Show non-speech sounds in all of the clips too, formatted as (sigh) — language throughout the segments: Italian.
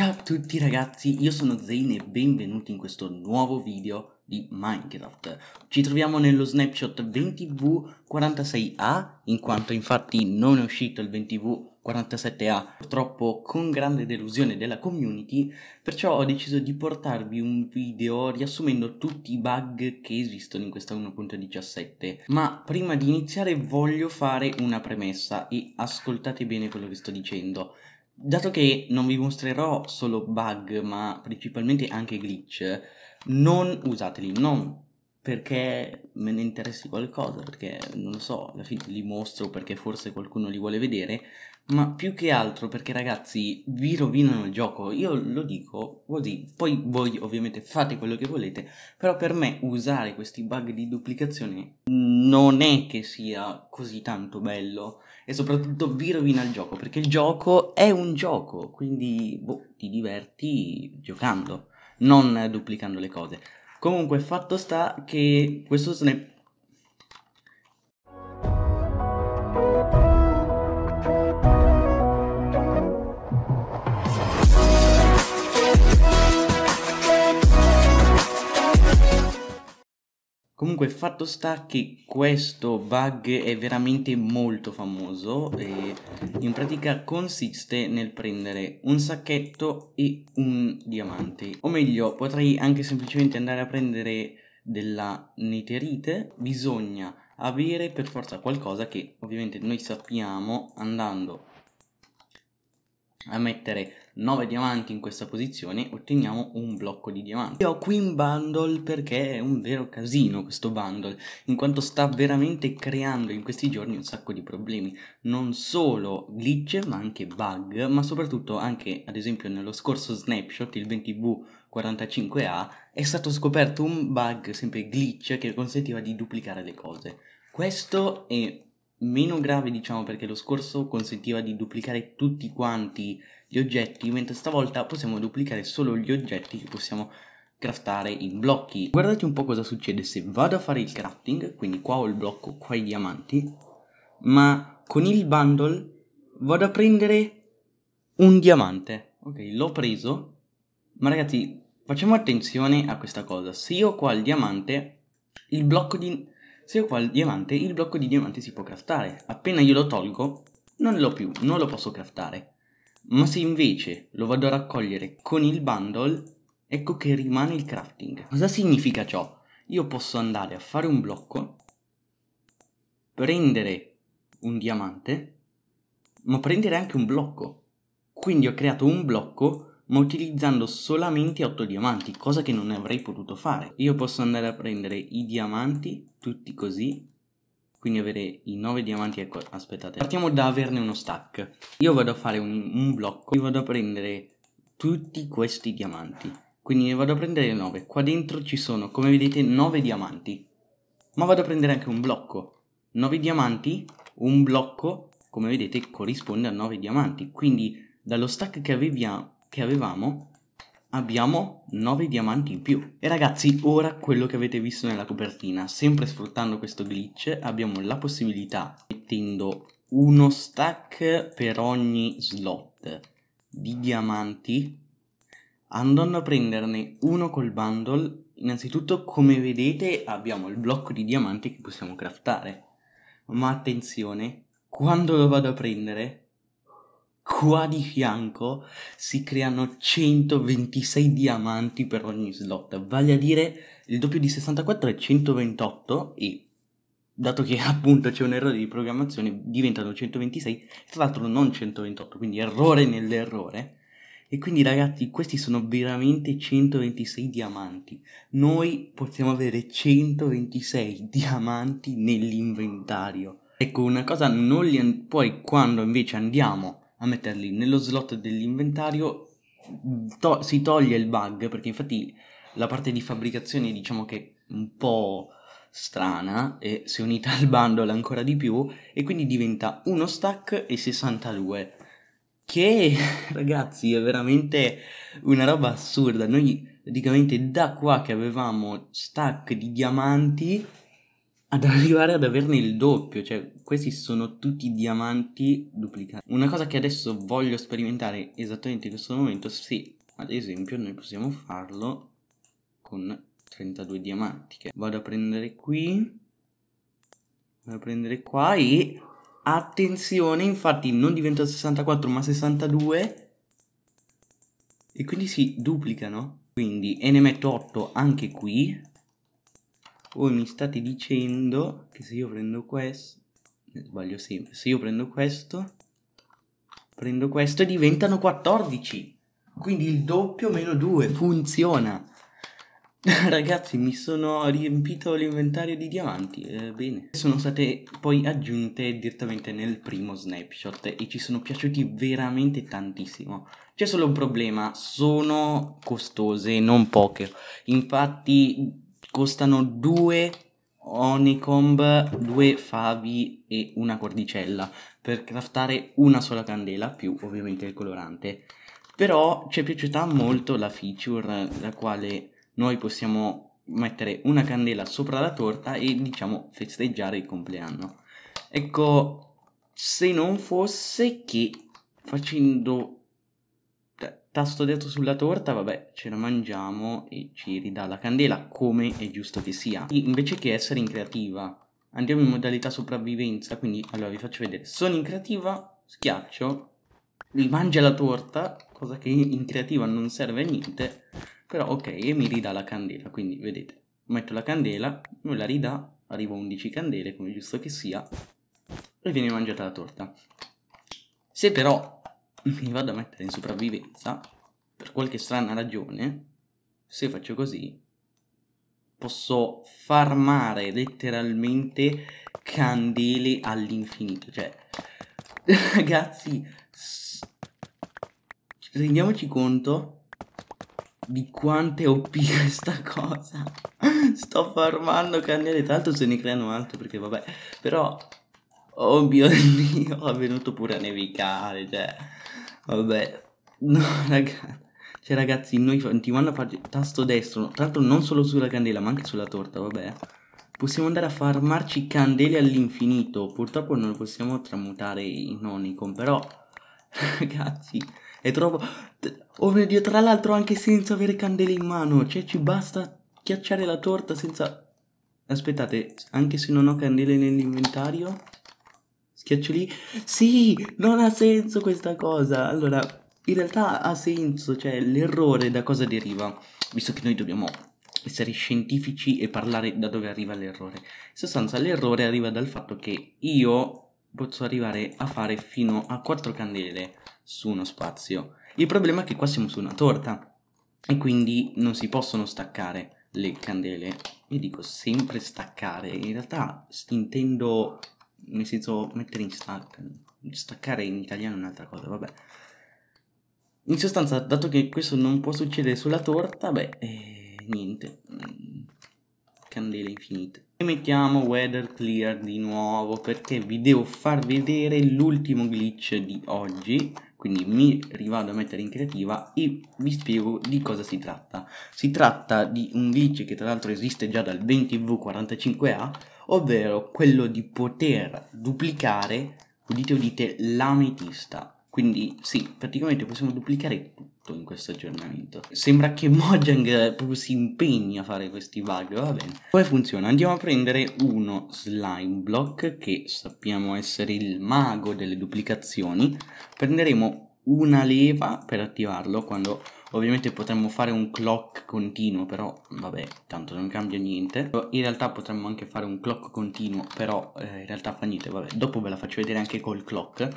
Ciao a tutti ragazzi, io sono Zane e benvenuti in questo nuovo video di Minecraft. Ci troviamo nello snapshot 20v46a, in quanto infatti non è uscito il 20v 47A, purtroppo con grande delusione della community, perciò ho deciso di portarvi un video riassumendo tutti i bug che esistono in questa 1.17. Ma prima di iniziare voglio fare una premessa e ascoltate bene quello che sto dicendo. Dato che non vi mostrerò solo bug, ma principalmente anche glitch, non usateli, non perché me ne interessi qualcosa, perché non lo so, alla fine li mostro perché forse qualcuno li vuole vedere, ma più che altro perché ragazzi vi rovinano il gioco, io lo dico così, poi voi ovviamente fate quello che volete, però per me usare questi bug di duplicazione non è che sia così tanto bello e soprattutto vi rovina il gioco perché il gioco è un gioco, quindi boh, ti diverti giocando, non duplicando le cose. Comunque fatto sta che questo snap Comunque il fatto sta che questo bug è veramente molto famoso e in pratica consiste nel prendere un sacchetto e un diamante. O meglio potrei anche semplicemente andare a prendere della niterite, bisogna avere per forza qualcosa che ovviamente noi sappiamo andando a mettere 9 diamanti in questa posizione otteniamo un blocco di diamanti. E ho qui un bundle perché è un vero casino questo bundle, in quanto sta veramente creando in questi giorni un sacco di problemi, non solo glitch ma anche bug, ma soprattutto anche ad esempio nello scorso snapshot il 20V45A è stato scoperto un bug, sempre glitch, che consentiva di duplicare le cose. Questo è meno grave diciamo perché lo scorso consentiva di duplicare tutti quanti gli oggetti, mentre stavolta possiamo duplicare solo gli oggetti che possiamo craftare in blocchi. Guardate un po' cosa succede se vado a fare il crafting, quindi qua ho il blocco, qua i diamanti, ma con il bundle vado a prendere un diamante. Ok, l'ho preso, ma ragazzi facciamo attenzione a questa cosa, se io ho qua il diamante, il blocco di... Se ho qua il diamante, il blocco di diamante si può craftare. Appena io lo tolgo, non l'ho più, non lo posso craftare. Ma mm? se invece lo vado a raccogliere con il bundle, ecco che rimane il crafting. Cosa significa ciò? Io posso andare a fare un blocco, prendere un diamante, ma prendere anche un blocco. Quindi ho creato un blocco ma utilizzando solamente 8 diamanti, cosa che non avrei potuto fare. Io posso andare a prendere i diamanti, tutti così, quindi avere i 9 diamanti, ecco, aspettate, partiamo da averne uno stack. Io vado a fare un, un blocco, io vado a prendere tutti questi diamanti, quindi ne vado a prendere 9. Qua dentro ci sono, come vedete, 9 diamanti, ma vado a prendere anche un blocco. 9 diamanti, un blocco, come vedete, corrisponde a 9 diamanti, quindi dallo stack che, avevia, che avevamo abbiamo 9 diamanti in più. E ragazzi, ora quello che avete visto nella copertina, sempre sfruttando questo glitch, abbiamo la possibilità, mettendo uno stack per ogni slot di diamanti, andando a prenderne uno col bundle, innanzitutto come vedete abbiamo il blocco di diamanti che possiamo craftare. Ma attenzione, quando lo vado a prendere Qua di fianco si creano 126 diamanti per ogni slot, vale a dire il doppio di 64 è 128 e dato che (laughs) appunto c'è un errore di programmazione diventano 126, tra l'altro non 128, quindi errore nell'errore. E quindi ragazzi, questi sono veramente 126 diamanti. Noi possiamo avere 126 diamanti nell'inventario. Ecco, una cosa non li... Poi quando invece andiamo a metterli nello slot dell'inventario to- si toglie il bug perché infatti la parte di fabbricazione diciamo che è un po' strana e si è unita al bundle ancora di più e quindi diventa uno stack e 62 che (laughs) ragazzi è veramente una roba assurda noi praticamente da qua che avevamo stack di diamanti ad arrivare ad averne il doppio cioè questi sono tutti diamanti duplicati. Una cosa che adesso voglio sperimentare esattamente in questo momento, se ad esempio noi possiamo farlo con 32 diamanti. Che vado a prendere qui, vado a prendere qua e... Attenzione, infatti non diventa 64 ma 62 e quindi si duplicano quindi e ne metto 8 anche qui voi mi state dicendo che se io prendo questo eh, sbaglio sempre. Se io prendo questo, prendo questo e diventano 14. Quindi il doppio meno 2 funziona. (laughs) Ragazzi, mi sono riempito l'inventario di diamanti. Eh, bene. Sono state poi aggiunte direttamente nel primo snapshot e ci sono piaciuti veramente tantissimo. C'è solo un problema, sono costose, non poche. Infatti costano 2 onicomb, due favi e una cordicella per craftare una sola candela più ovviamente il colorante. Però ci è piaciuta molto la feature la quale noi possiamo mettere una candela sopra la torta e diciamo festeggiare il compleanno. Ecco, se non fosse che facendo tasto destro sulla torta, vabbè, ce la mangiamo e ci ridà la candela, come è giusto che sia. invece che essere in creativa, andiamo in modalità sopravvivenza, quindi allora vi faccio vedere. Sono in creativa, schiaccio, lui mangia la torta, cosa che in creativa non serve a niente, però ok, e mi ridà la candela, quindi vedete, metto la candela, me la ridà, arrivo a 11 candele, come giusto che sia, e viene mangiata la torta. Se però mi vado a mettere in sopravvivenza, per qualche strana ragione, se faccio così, posso farmare letteralmente candele all'infinito. Cioè, (laughs) ragazzi, rendiamoci conto di quanto è OP questa cosa. (laughs) Sto farmando candele, tanto se ne creano altre perché vabbè, però Oh mio Dio, è venuto pure a nevicare, cioè... Vabbè, no ragazzi... Cioè ragazzi, noi continuando a fare tasto destro, tra l'altro non solo sulla candela, ma anche sulla torta, vabbè. Possiamo andare a farmarci candele all'infinito. Purtroppo non le possiamo tramutare in Onicon, però... (laughs) Ragazzi, è troppo... Oh mio Dio, tra l'altro anche senza avere candele in mano. Cioè, ci basta schiacciare la torta senza... Aspettate, anche se non ho candele nell'inventario schiaccio lì. Sì, non ha senso questa cosa. Allora, in realtà ha senso, cioè l'errore da cosa deriva? Visto che noi dobbiamo essere scientifici e parlare da dove arriva l'errore. In sostanza, l'errore arriva dal fatto che io posso arrivare a fare fino a 4 candele su uno spazio. Il problema è che qua siamo su una torta e quindi non si possono staccare le candele. Io dico sempre staccare, in realtà intendo nel senso mettere in stacca, staccare in italiano è un'altra cosa, vabbè. In sostanza, dato che questo non può succedere sulla torta, beh, eh, niente, mm, candele infinite. E mettiamo weather clear di nuovo perché vi devo far vedere l'ultimo glitch di oggi quindi mi rivado a mettere in creativa e vi spiego di cosa si tratta. Si tratta di un glitch che tra l'altro esiste già dal 20V45A, ovvero quello di poter duplicare, udite udite, l'ametista. Quindi sì, praticamente possiamo duplicare tutto in questo aggiornamento. Sembra che Mojang proprio si impegni a fare questi bug, va bene. Come funziona? Andiamo a prendere uno slime block che sappiamo essere il mago delle duplicazioni. Prenderemo una leva per attivarlo quando Ovviamente potremmo fare un clock continuo, però vabbè, tanto non cambia niente. In realtà potremmo anche fare un clock continuo, però eh, in realtà fa niente, vabbè. Dopo ve la faccio vedere anche col clock.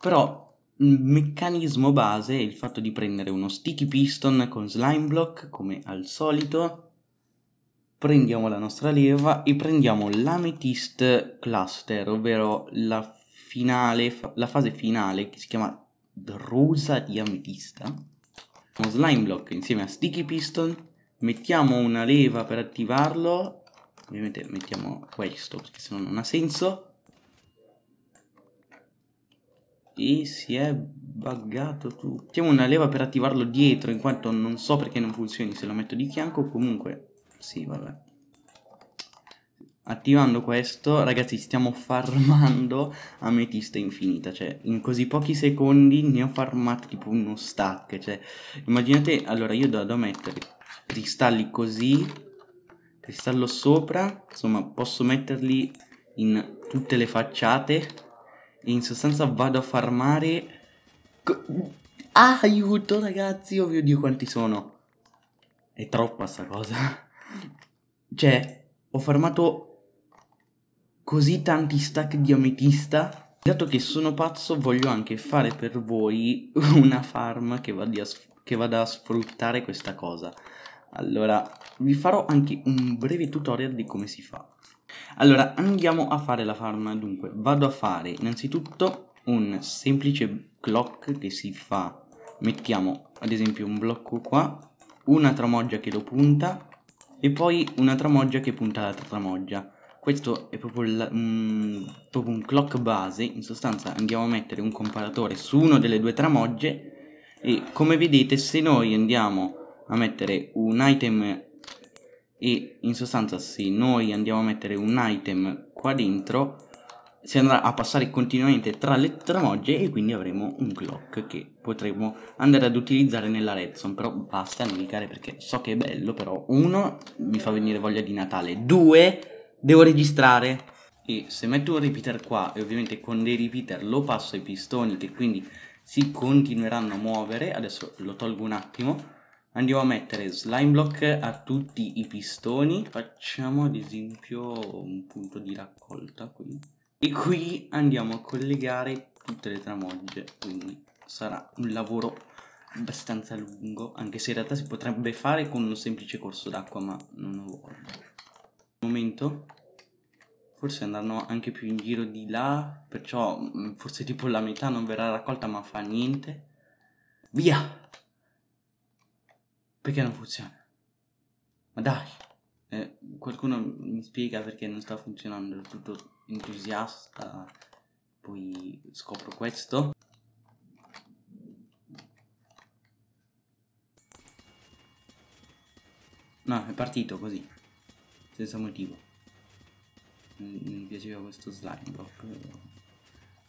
Però il meccanismo base è il fatto di prendere uno sticky piston con slime block, come al solito. Prendiamo la nostra leva e prendiamo l'amethyst cluster, ovvero la, finale, la fase finale che si chiama drusa di ametista con slime block insieme a sticky piston mettiamo una leva per attivarlo ovviamente mettiamo questo perché se no non ha senso e si è buggato tu mettiamo una leva per attivarlo dietro in quanto non so perché non funzioni se lo metto di fianco comunque sì vabbè Attivando questo, ragazzi, stiamo farmando ametista infinita, cioè in così pochi secondi ne ho farmato tipo uno stack, cioè immaginate, allora io vado a mettere cristalli così, cristallo sopra, insomma posso metterli in tutte le facciate e in sostanza vado a farmare... Ah, aiuto ragazzi, oh mio Dio quanti sono! È troppa sta cosa! cioè, ho farmato così tanti stack di ametista. Dato che sono pazzo, voglio anche fare per voi una farm che vada, che vada a sfruttare questa cosa. Allora, vi farò anche un breve tutorial di come si fa. Allora, andiamo a fare la farm. Dunque, vado a fare innanzitutto un semplice clock che si fa. Mettiamo ad esempio un blocco qua, una tramoggia che lo punta e poi una tramoggia che punta l'altra tramoggia questo è proprio, il, mm, proprio un clock base, in sostanza andiamo a mettere un comparatore su una delle due tramogge e come vedete se noi andiamo a mettere un item e in sostanza se noi andiamo a mettere un item qua dentro si andrà a passare continuamente tra le tramogge e quindi avremo un clock che potremo andare ad utilizzare nella redstone però basta nevicare perché so che è bello però uno mi fa venire voglia di Natale due Devo registrare. E se metto un repeater qua e ovviamente con dei repeater lo passo ai pistoni che quindi si continueranno a muovere, adesso lo tolgo un attimo, andiamo a mettere slime block a tutti i pistoni, facciamo ad esempio un punto di raccolta qui, e qui andiamo a collegare tutte le tramogge, quindi sarà un lavoro abbastanza lungo, anche se in realtà si potrebbe fare con un semplice corso d'acqua ma non lo voglio momento forse andranno anche più in giro di là, perciò mm, forse tipo la metà non verrà raccolta ma fa niente. Via! Perché non funziona? Ma dai! Eh, qualcuno mi spiega perché non sta funzionando, tutto entusiasta, poi scopro questo. No, è partito così senza motivo mi, piaceva questo slime block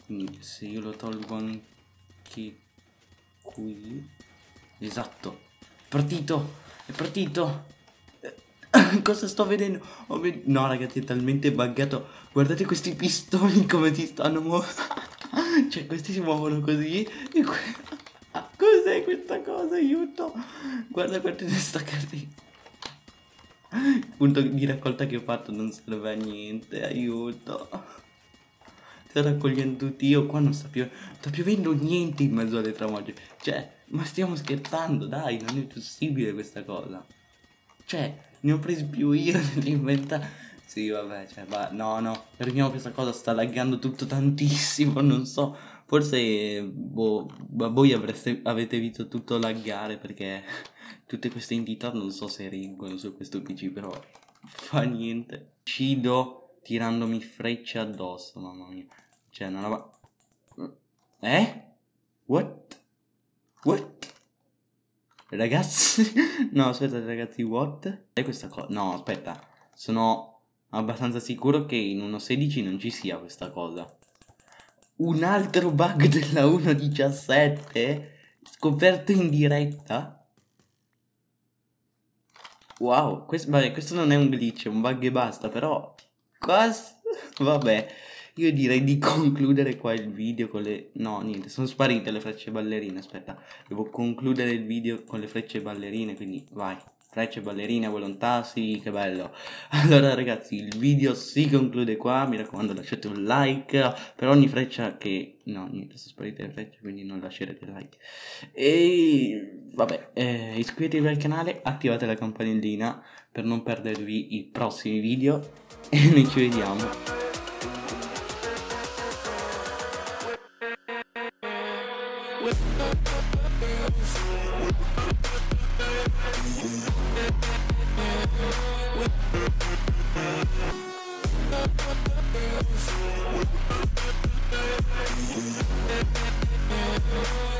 quindi se io lo tolgo anche qui esatto è partito è partito eh, (coughs) cosa sto vedendo? Ved no ragazzi è talmente buggato guardate questi pistoni (laughs) come si stanno muovendo (laughs) cioè questi si muovono così (laughs) cos'è questa cosa aiuto guarda guardate questa cartina il (laughs) punto di raccolta che ho fatto non serve a niente, aiuto. Sto raccogliendo tutti io, qua non sta più. sta piovendo niente in mezzo alle tramogie. Cioè, ma stiamo scherzando, dai, non è possibile questa cosa. Cioè, ne ho presi più io dell'inventario. (laughs) Sì, vabbè, cioè, va, no, no, fermiamo questa cosa, sta laggando tutto tantissimo, non so. Forse boh, voi avreste, avete visto tutto laggare perché (laughs) tutte queste entità non so se reggono su questo PC, però fa niente. Uccido tirandomi frecce addosso, mamma mia. Cioè, una va... Eh? What? What? Ragazzi? (laughs) no, aspetta, ragazzi, what? È questa cosa? No, aspetta. Sono abbastanza sicuro che in 1.16 non ci sia questa cosa un altro bug (laughs) della 1.17 scoperto in diretta? Wow, questo, vabbè, questo non è un glitch, è un bug e basta, però quasi... Vabbè, io direi di concludere qua il video con le... No, niente, sono sparite le frecce ballerine, aspetta. Devo concludere il video con le frecce ballerine, quindi vai. Frecce, ballerine, volontà, sì, che bello. (laughs) Allora ragazzi, il video si conclude qua, mi raccomando lasciate un like per ogni freccia che... No, niente, sono sparite le frecce, quindi non lascerete like. E vabbè, eh, iscrivetevi al canale, attivate la campanellina per non perdervi i prossimi video (laughs) e noi ci vediamo. We'll We'll